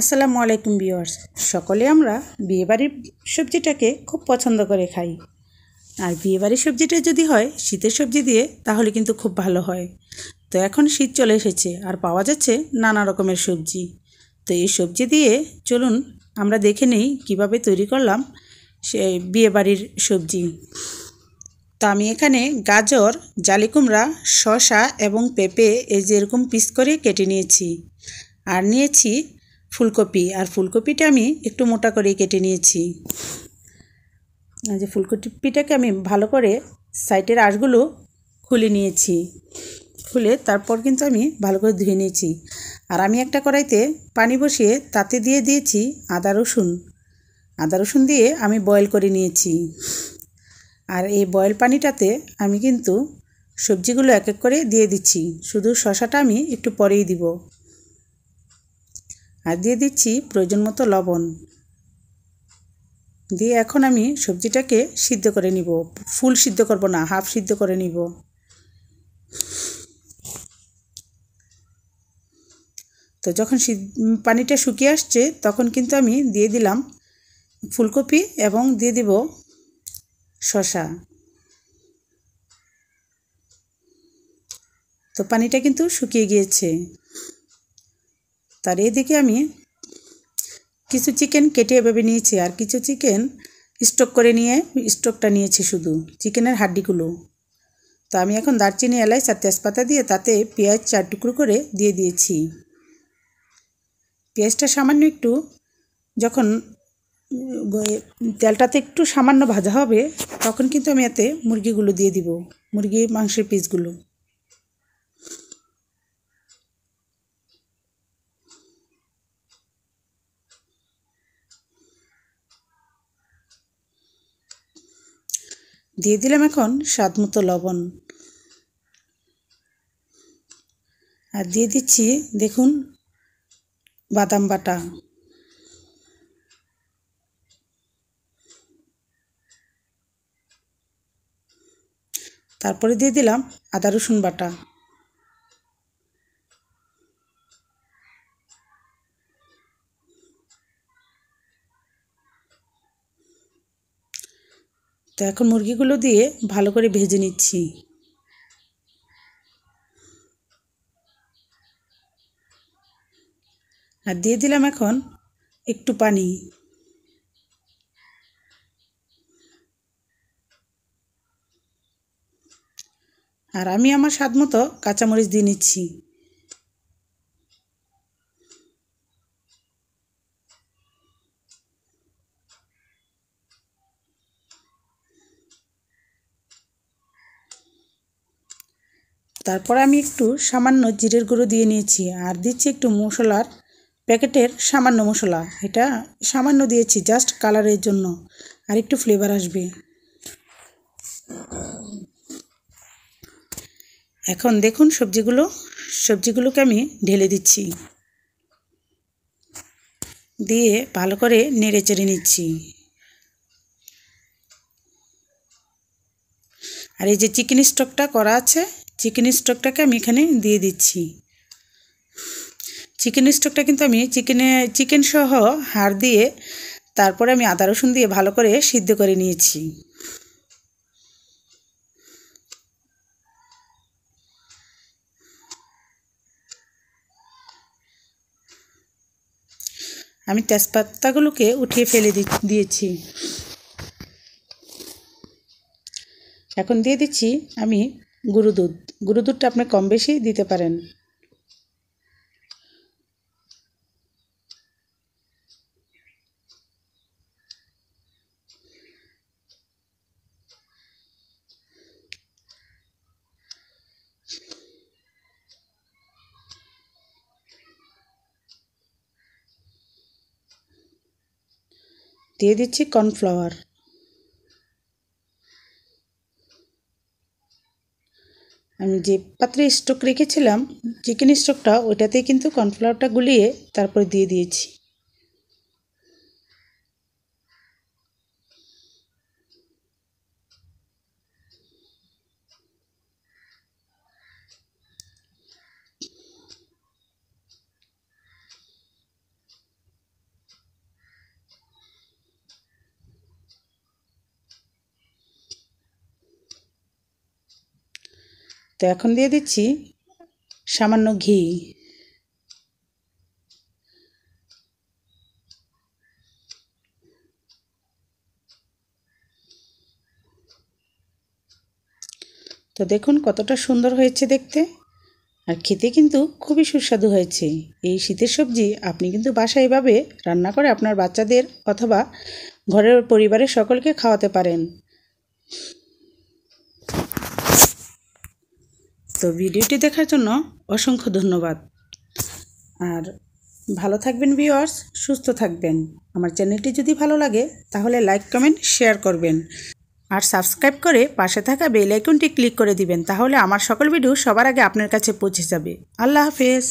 আসসালামু আলাইকুম বিওয়ার্স সকলে আমরা বিয়েবাড়ির সবজিটাকে খুব পছন্দ করে খাই আর বিয়েবাড়ির সবজিটা যদি হয় শীতের সবজি দিয়ে তাহলে কিন্তু খুব ভালো হয় তো এখন শীত চলে এসেছে আর পাওয়া যাচ্ছে নানা রকমের সবজি তো এই সবজি দিয়ে চলুন আমরা দেখে নেই কীভাবে তৈরি করলাম সে বিয়েবাড়ির সবজি তো আমি এখানে গাজর জালি কুমড়া শশা এবং পেঁপে এই যেরকম পিস করে কেটে নিয়েছি আর নিয়েছি ফুলকপি আর ফুলকপিটা আমি একটু মোটা করে কেটে নিয়েছি যে ফুলকপিটাকে আমি ভালো করে সাইটের আঁশগুলো খুলে নিয়েছি খুলে তারপর কিন্তু আমি ভালো করে ধুয়ে নিয়েছি আর আমি একটা কড়াইতে পানি বসিয়ে তাতে দিয়ে দিয়েছি আদা রসুন আদা রসুন দিয়ে আমি বয়েল করে নিয়েছি আর এই বয়েল পানিটাতে আমি কিন্তু সবজিগুলো এক এক করে দিয়ে দিচ্ছি শুধু শশাটা আমি একটু পরেই দিব আর দিয়ে দিচ্ছি প্রয়োজন মতো লবণ দিয়ে এখন আমি সবজিটাকে সিদ্ধ করে নিব ফুল সিদ্ধ করব না হাফ সিদ্ধ করে নিব তো যখন পানিটা শুকিয়ে আসছে তখন কিন্তু আমি দিয়ে দিলাম ফুলকপি এবং দিয়ে দিব শশা তো পানিটা কিন্তু শুকিয়ে গিয়েছে তার এদিকে আমি কিছু চিকেন কেটে এভাবে নিয়েছি আর কিছু চিকেন স্টক করে নিয়ে স্টকটা নিয়েছি শুধু চিকেনের হাড্ডিগুলো তো আমি এখন দারচিনি এলাই চার তেজপাতা দিয়ে তাতে পেঁয়াজ চার টুকরো করে দিয়ে দিয়েছি পেঁয়াজটা সামান্য একটু যখন তেলটাতে একটু সামান্য ভাজা হবে তখন কিন্তু আমি এতে মুরগিগুলো দিয়ে দিব মুরগি মাংসের পিসগুলো দিয়ে দিলাম এখন স্বাদ মতো লবণ আর দিয়ে দিচ্ছি দেখুন বাদাম বাটা তারপরে দিয়ে দিলাম আদা রসুন বাটা তো এখন মুরগিগুলো দিয়ে ভালো করে ভেজে নিচ্ছি আর দিয়ে দিলাম এখন একটু পানি আর আমি আমার স্বাদ মতো কাঁচামরিচ দিয়ে নিচ্ছি তারপর আমি একটু সামান্য জিরের গুঁড়ো দিয়ে নিয়েছি আর দিচ্ছি একটু মশলার প্যাকেটের সামান্য মশলা এটা সামান্য দিয়েছি জাস্ট কালারের জন্য আর একটু ফ্লেভার আসবে এখন দেখুন সবজিগুলো সবজিগুলোকে আমি ঢেলে দিচ্ছি দিয়ে ভালো করে নেড়ে চেড়ে নিচ্ছি আর এই যে চিকেন স্টকটা করা আছে চিকেন স্টকটাকে আমি এখানে দিয়ে দিচ্ছি চিকেন স্টকটা কিন্তু আমি চিকেনে চিকেন সহ হাড় দিয়ে তারপরে আমি আদা রসুন দিয়ে ভালো করে সিদ্ধ করে নিয়েছি আমি তেজপাতাগুলোকে উঠিয়ে ফেলে দিয়েছি এখন দিয়ে দিচ্ছি আমি গুরুদুধ দুধ দুধটা আপনি কম বেশি দিতে পারেন দিয়ে দিচ্ছি কর্নফ্লাওয়ার আমি যে পাত্রে স্টক রেখেছিলাম চিকেন স্টকটা ওইটাতেই কিন্তু কর্নফ্লাওয়ারটা গুলিয়ে তারপরে দিয়ে দিয়েছি তো এখন দিয়ে দিচ্ছি সামান্য ঘি তো দেখুন কতটা সুন্দর হয়েছে দেখতে আর খেতে কিন্তু খুবই সুস্বাদু হয়েছে এই শীতের সবজি আপনি কিন্তু বাসায় এভাবে রান্না করে আপনার বাচ্চাদের অথবা ঘরের পরিবারের সকলকে খাওয়াতে পারেন তো ভিডিওটি দেখার জন্য অসংখ্য ধন্যবাদ আর ভালো থাকবেন ভিওয়ার্স সুস্থ থাকবেন আমার চ্যানেলটি যদি ভালো লাগে তাহলে লাইক কমেন্ট শেয়ার করবেন আর সাবস্ক্রাইব করে পাশে থাকা বেল আইকনটি ক্লিক করে দিবেন তাহলে আমার সকল ভিডিও সবার আগে আপনার কাছে পৌঁছে যাবে আল্লাহ হাফেজ